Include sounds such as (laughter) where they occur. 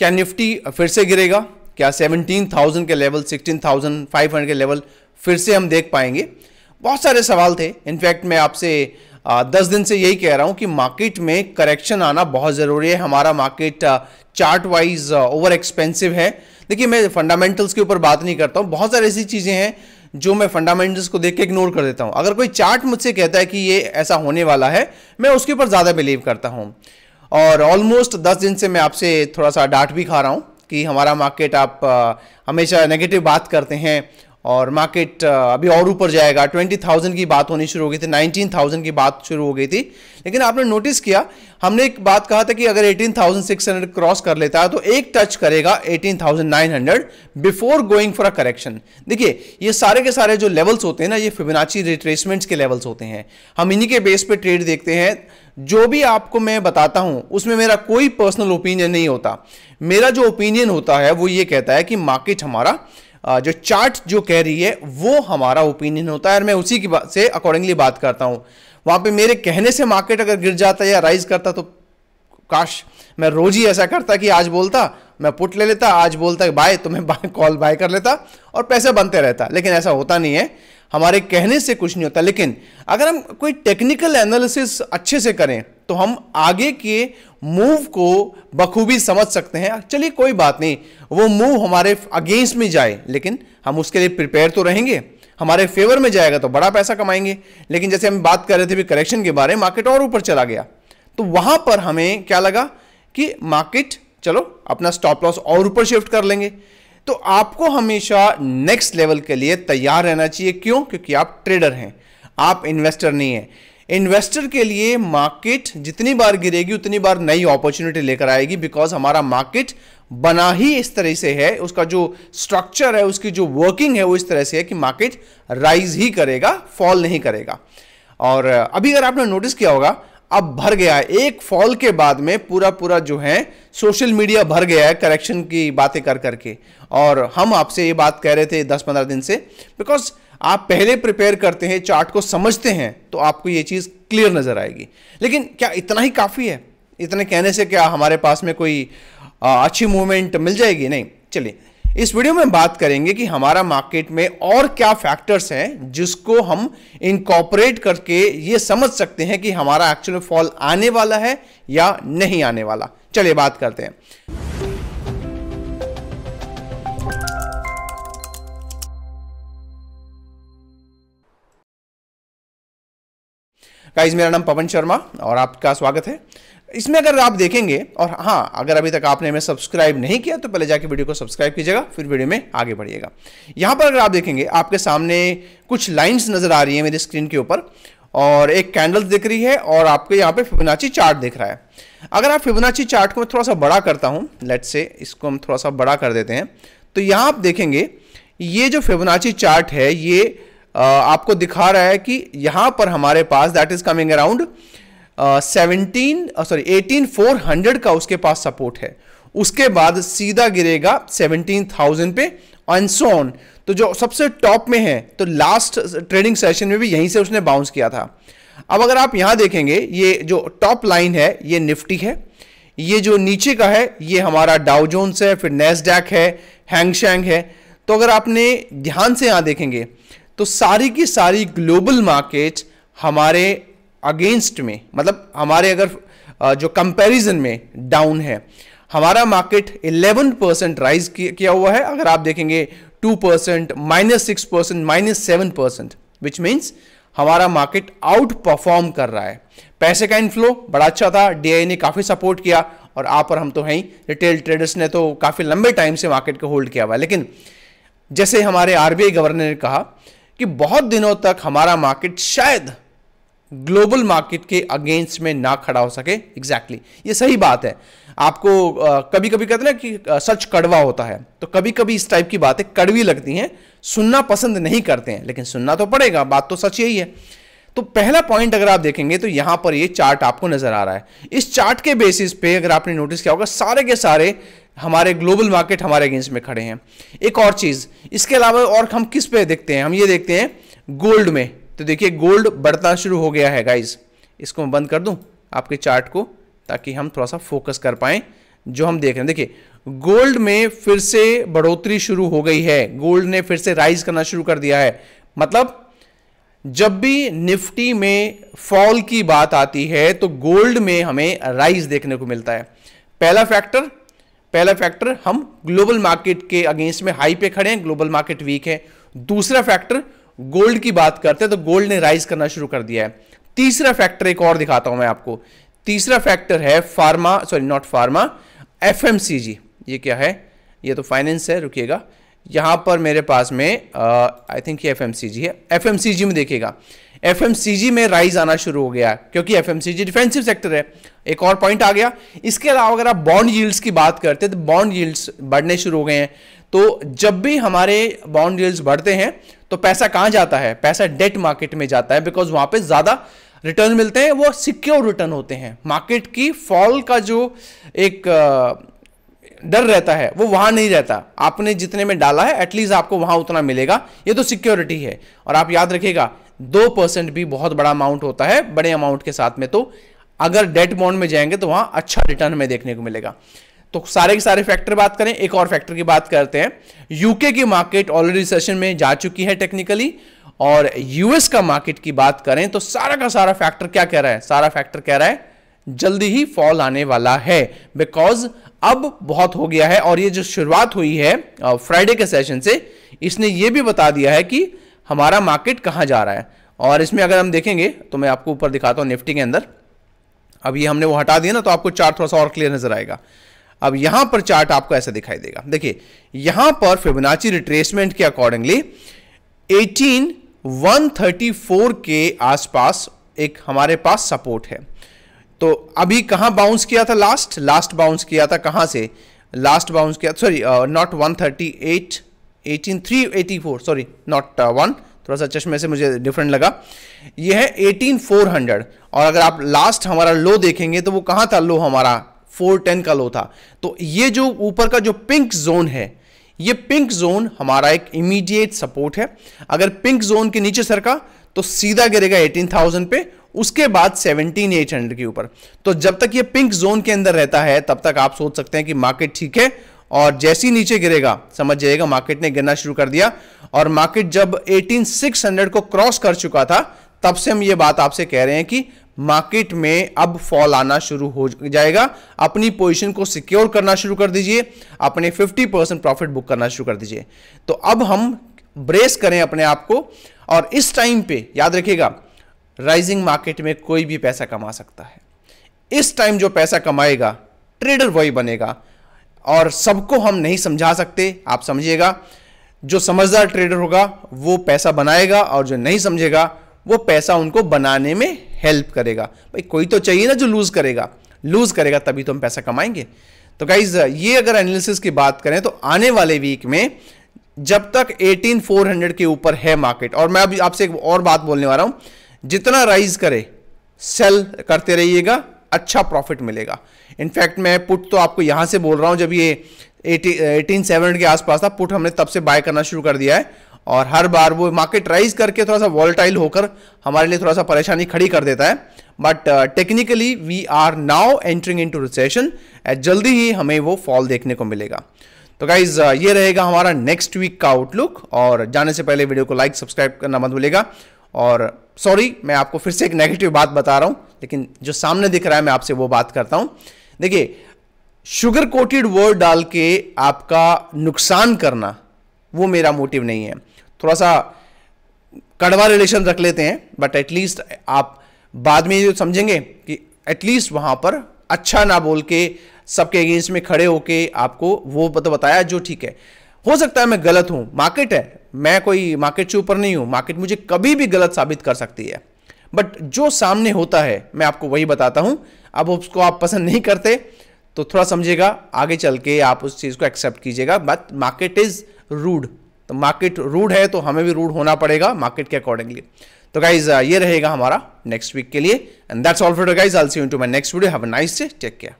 क्या निफ्टी फिर से गिरेगा क्या 17,000 के लेवल 16,500 के लेवल फिर से हम देख पाएंगे बहुत सारे सवाल थे इनफैक्ट मैं आपसे दस दिन से यही कह रहा हूं कि मार्केट में करेक्शन आना बहुत ज़रूरी है हमारा market chart wise over expensive है देखिए मैं फंडामेंटल्स के ऊपर बात नहीं करता हूँ बहुत सारी ऐसी चीज़ें हैं जो मैं फंडामेंटल्स को देख के इग्नोर कर देता हूँ अगर कोई चार्ट मुझसे कहता है कि ये ऐसा होने वाला है मैं उसके ऊपर ज़्यादा बिलीव करता हूँ और ऑलमोस्ट दस दिन से मैं आपसे थोड़ा सा डांट भी खा रहा हूँ कि हमारा मार्केट आप हमेशा नेगेटिव बात करते हैं और मार्केट अभी और ऊपर जाएगा ट्वेंटी थाउजेंड की बात होनी शुरू हो गई थी नाइनटीन थाउजेंड की बात शुरू हो गई थी लेकिन आपने नोटिस किया हमने एक बात कहा था कि अगर eighteen thousand six hundred cross कर लेता है तो एक टच करेगा eighteen thousand nine hundred before going for a correction देखिए ये सारे के सारे जो लेवल्स होते हैं ना ये फिबोनाची रिट्रेसमेंट्स के लेवल्स होते हैं हम इन्हीं के बेस पर ट्रेड देखते हैं जो भी आपको मैं बताता हूं उसमें मेरा कोई पर्सनल ओपिनियन नहीं होता मेरा जो ओपिनियन होता है वो ये कहता है कि मार्केट हमारा जो चार्ट जो कह रही है वो हमारा ओपिनियन होता है और मैं उसी की बात से अकॉर्डिंगली बात करता हूं वहां पे मेरे कहने से मार्केट अगर गिर जाता या राइज करता तो काश मैं रोज ही ऐसा करता कि आज बोलता मैं पुट ले लेता आज बोलता बाय तो मैं (laughs) बाय कॉल बाय कर लेता और पैसे बनते रहता लेकिन ऐसा होता नहीं है हमारे कहने से कुछ नहीं होता लेकिन अगर हम कोई टेक्निकल एनालिसिस अच्छे से करें तो हम आगे के मूव को बखूबी समझ सकते हैं चलिए कोई बात नहीं वो मूव हमारे अगेंस्ट में जाए लेकिन हम उसके लिए प्रिपेयर तो रहेंगे हमारे फेवर में जाएगा तो बड़ा पैसा कमाएंगे लेकिन जैसे हम बात कर रहे थे भी करेक्शन के बारे में मार्केट और ऊपर चला गया तो वहां पर हमें क्या लगा कि मार्केट चलो अपना स्टॉप लॉस और ऊपर शिफ्ट कर लेंगे तो आपको हमेशा नेक्स्ट लेवल के लिए तैयार रहना चाहिए क्यों क्योंकि आप ट्रेडर हैं आप इन्वेस्टर नहीं है इन्वेस्टर के लिए मार्केट जितनी बार गिरेगी उतनी बार नई अपॉर्चुनिटी लेकर आएगी बिकॉज हमारा मार्केट बना ही इस तरह से है उसका जो स्ट्रक्चर है उसकी जो वर्किंग है वो इस तरह से है कि मार्केट राइज ही करेगा फॉल नहीं करेगा और अभी अगर आपने नोटिस किया होगा अब भर गया है एक फॉल के बाद में पूरा पूरा जो है सोशल मीडिया भर गया है करेक्शन की बातें कर करके और हम आपसे ये बात कह रहे थे दस पंद्रह दिन से बिकॉज आप पहले प्रिपेयर करते हैं चार्ट को समझते हैं तो आपको ये चीज़ क्लियर नज़र आएगी लेकिन क्या इतना ही काफ़ी है इतने कहने से क्या हमारे पास में कोई अच्छी मूवमेंट मिल जाएगी नहीं चलिए इस वीडियो में बात करेंगे कि हमारा मार्केट में और क्या फैक्टर्स हैं जिसको हम इनकॉपरेट करके ये समझ सकते हैं कि हमारा एक्चुअल फॉल आने वाला है या नहीं आने वाला चलिए बात करते हैं गाइज मेरा नाम पवन शर्मा और आपका स्वागत है इसमें अगर आप देखेंगे और हाँ अगर अभी तक आपने हमें सब्सक्राइब नहीं किया तो पहले जाके वीडियो को सब्सक्राइब कीजिएगा फिर वीडियो में आगे बढ़िएगा यहाँ पर अगर आप देखेंगे आपके सामने कुछ लाइंस नज़र आ रही है मेरी स्क्रीन के ऊपर और एक कैंडल्स दिख रही है और आपके यहाँ पे फिबोनाची चार्ट दिख रहा है अगर आप फिबोनाची चार्ट को मैं थोड़ा सा बड़ा करता हूँ लेट से इसको हम थोड़ा सा बड़ा कर देते हैं तो यहाँ आप देखेंगे ये जो फिबोनाची चार्ट है ये आपको दिखा रहा है कि यहाँ पर हमारे पास that is coming around seventeen sorry eighteen four hundred का उसके पास सपोर्ट है उसके बाद सीधा गिरेगा सेवनटीन थाउजेंड पे अनसोन तो जो सबसे टॉप में है तो लास्ट ट्रेडिंग सेशन में भी यहीं से उसने बाउंस किया था अब अगर आप यहां देखेंगे ये जो टॉप लाइन है ये निफ्टी है ये जो नीचे का है ये हमारा डाउ जोन्स है फिर नेसडैक है हैंगशैंग है तो अगर आपने ध्यान से यहां देखेंगे तो सारी की सारी ग्लोबल मार्केट हमारे अगेंस्ट में मतलब हमारे अगर जो कंपैरिजन में डाउन है हमारा मार्केट 11 परसेंट राइज किया हुआ है अगर आप देखेंगे 2 percent minus six percent minus seven percent which means हमारा मार्केट आउट परफॉर्म कर रहा है पैसे का इनफ्लो बड़ा अच्छा था डी ने काफ़ी सपोर्ट किया और आप और हम तो हैं ही रिटेल ट्रेडर्स ने तो काफ़ी लंबे टाइम से मार्केट को होल्ड किया हुआ है लेकिन जैसे हमारे आरबीआई गवर्नर ने कहा कि बहुत दिनों तक हमारा मार्केट शायद ग्लोबल मार्केट के अगेंस्ट में ना खड़ा हो सके एग्जैक्टली exactly. ये सही बात है आपको आ, कभी कभी कहते ना कि सच कड़वा होता है तो कभी कभी इस टाइप की बातें कड़वी लगती हैं सुनना पसंद नहीं करते हैं लेकिन सुनना तो पड़ेगा बात तो सच यही है तो पहला पॉइंट अगर आप देखेंगे तो यहां पर ये चार्ट आपको नजर आ रहा है इस चार्ट के बेसिस पे अगर आपने नोटिस किया होगा सारे के सारे हमारे ग्लोबल मार्केट हमारे अगेंस्ट में खड़े हैं एक और चीज इसके अलावा और हम किस पे देखते हैं हम ये देखते हैं गोल्ड में तो देखिए गोल्ड बढ़ता शुरू हो गया है गाइज इसको मैं बंद कर दूँ आपके चार्ट को ताकि हम थोड़ा सा फोकस कर पाएँ जो हम देख रहे हैं देखिए गोल्ड में फिर से बढ़ोतरी शुरू हो गई है गोल्ड ने फिर से राइज करना शुरू कर दिया है मतलब जब भी निफ्टी में फॉल की बात आती है तो गोल्ड में हमें राइज देखने को मिलता है पहला फैक्टर पहला फैक्टर हम ग्लोबल मार्केट के अगेंस्ट में हाई पे खड़े हैं ग्लोबल मार्केट वीक है दूसरा फैक्टर गोल्ड की बात करते हैं तो गोल्ड ने राइज करना शुरू कर दिया है तीसरा फैक्टर एक और दिखाता हूं मैं आपको तीसरा फैक्टर है pharma sorry not pharma F ये क्या है ये तो फाइनेंस है रुकिएगा यहां पर मेरे पास में आई थिंक ये एफ है एफ में देखिएगा एफ में राइज आना शुरू हो गया क्योंकि एफ डिफेंसिव सेक्टर है एक और पॉइंट आ गया इसके अलावा अगर आप बॉन्ड यील्ड्स की बात करते हैं तो बॉन्ड यील्ड्स बढ़ने शुरू हो गए हैं तो जब भी हमारे बॉन्ड डील्स बढ़ते हैं तो पैसा कहां जाता है पैसा डेट मार्केट में जाता है बिकॉज वहां पे ज्यादा रिटर्न मिलते हैं वो सिक्योर रिटर्न होते हैं मार्केट की फॉल का जो एक डर रहता है वो वहां नहीं रहता आपने जितने में डाला है एटलीस्ट आपको वहां उतना मिलेगा ये तो सिक्योरिटी है और आप याद रखिएगा दो परसेंट भी बहुत बड़ा अमाउंट होता है बड़े अमाउंट के साथ में तो अगर डेट बॉन्ड में जाएंगे तो वहां अच्छा रिटर्न हमें देखने को मिलेगा तो सारे के सारे फैक्टर बात करें एक और फैक्टर की बात करते हैं यूके की मार्केट ऑलरेडी सेशन में जा चुकी है टेक्निकली और यूएस का मार्केट की बात करें तो सारा का सारा फैक्टर क्या कह रहा है सारा फैक्टर कह रहा है जल्दी ही फॉल आने वाला है बिकॉज अब बहुत हो गया है और ये जो शुरुआत हुई है फ्राइडे के सेशन से इसने ये भी बता दिया है कि हमारा मार्केट कहाँ जा रहा है और इसमें अगर हम देखेंगे तो मैं आपको ऊपर दिखाता हूँ निफ्टी के अंदर अब ये हमने वो हटा दिया ना तो आपको चार्ट थोड़ा सा और क्लियर नजर आएगा अब यहां पर चार्ट आपको ऐसा दिखाई देगा देखिए यहां पर फिबोनाची रिट्रेसमेंट के अकॉर्डिंगली 134 के आसपास एक हमारे पास सपोर्ट है तो अभी कहां बाउंस किया था लास्ट लास्ट बाउंस किया था कहां से लास्ट बाउंस किया sorry not one thirty eight eighteen three eighty four sorry not one थोड़ा सा चश्मे से मुझे डिफरेंट लगा यह है एटीन फोर हंड्रेड और अगर आप लास्ट हमारा लो देखेंगे तो वो कहाँ था लो हमारा फोर टेन का लो था तो ये जो ऊपर का जो पिंक जोन है ये पिंक जोन हमारा एक इमीडिएट सपोर्ट है अगर पिंक जोन के नीचे सरका तो सीधा गिरेगा 18,000 पे उसके बाद 17,800 के ऊपर तो जब तक ये पिंक जोन के अंदर रहता है तब तक आप सोच सकते हैं कि मार्केट ठीक है और जैसे ही नीचे गिरेगा समझ जाएगा मार्केट ने गिरना शुरू कर दिया और मार्केट जब 18,600 को क्रॉस कर चुका था तब से हम ये बात आपसे कह रहे हैं कि मार्केट में अब फॉल आना शुरू हो जाएगा अपनी पोजीशन को सिक्योर करना शुरू कर दीजिए अपने 50 परसेंट प्रॉफिट बुक करना शुरू कर दीजिए तो अब हम ब्रेस करें अपने आप को और इस टाइम पे याद रखिएगा राइजिंग मार्केट में कोई भी पैसा कमा सकता है इस टाइम जो पैसा कमाएगा ट्रेडर वही बनेगा और सबको हम नहीं समझा सकते आप समझिएगा जो समझदार ट्रेडर होगा वो पैसा बनाएगा और जो नहीं समझेगा वो पैसा उनको बनाने में हेल्प करेगा भाई कोई तो चाहिए ना जो लूज़ करेगा लूज़ करेगा तभी तो हम पैसा कमाएंगे तो गाइज ये अगर एनालिसिस की बात करें तो आने वाले वीक में जब तक 18400 के ऊपर है मार्केट और मैं अभी आपसे एक और बात बोलने वाला हूं जितना राइज करे सेल करते रहिएगा अच्छा प्रॉफिट मिलेगा इनफैक्ट मैं पुट तो आपको यहां से बोल रहा हूं जब ये एटीन सेवन के आसपास था पुट हमने तब से बाय करना शुरू कर दिया है और हर बार वो मार्केट राइज करके थोड़ा सा वॉलटाइल होकर हमारे लिए थोड़ा सा परेशानी खड़ी कर देता है but technically we are now entering into recession जल्दी ही हमें वो फॉल देखने को मिलेगा तो गाइज uh, ये रहेगा हमारा नेक्स्ट वीक का आउटलुक और जाने से पहले वीडियो को लाइक सब्सक्राइब करना मत भूलेगा और सॉरी मैं आपको फिर से एक नेगेटिव बात बता रहा हूँ लेकिन जो सामने दिख रहा है मैं आपसे वो बात करता हूँ देखिए शुगर कोटेड वर्ड डाल के आपका नुकसान करना वो मेरा मोटिव नहीं है थोड़ा सा कड़वा रिलेशन रख लेते हैं बट एटलीस्ट आप बाद में ये समझेंगे कि एटलीस्ट वहाँ पर अच्छा ना बोल के सबके अगेंस्ट में खड़े होके आपको वो तो बताया जो ठीक है हो सकता है मैं गलत हूँ मार्केट है मैं कोई मार्केट से ऊपर नहीं हूँ मार्केट मुझे कभी भी गलत साबित कर सकती है बट जो सामने होता है मैं आपको वही बताता हूँ अब उसको आप पसंद नहीं करते तो थोड़ा समझिएगा आगे चल के आप उस चीज़ को एक्सेप्ट कीजिएगा बट मार्केट इज़ रूड तो मार्केट रूड है तो हमें भी रूड होना पड़ेगा मार्केट के अकॉर्डिंगली तो गाइज uh, ये रहेगा हमारा नेक्स्ट वीक के लिए and that's all for guys all see you to my next video have a nice day take care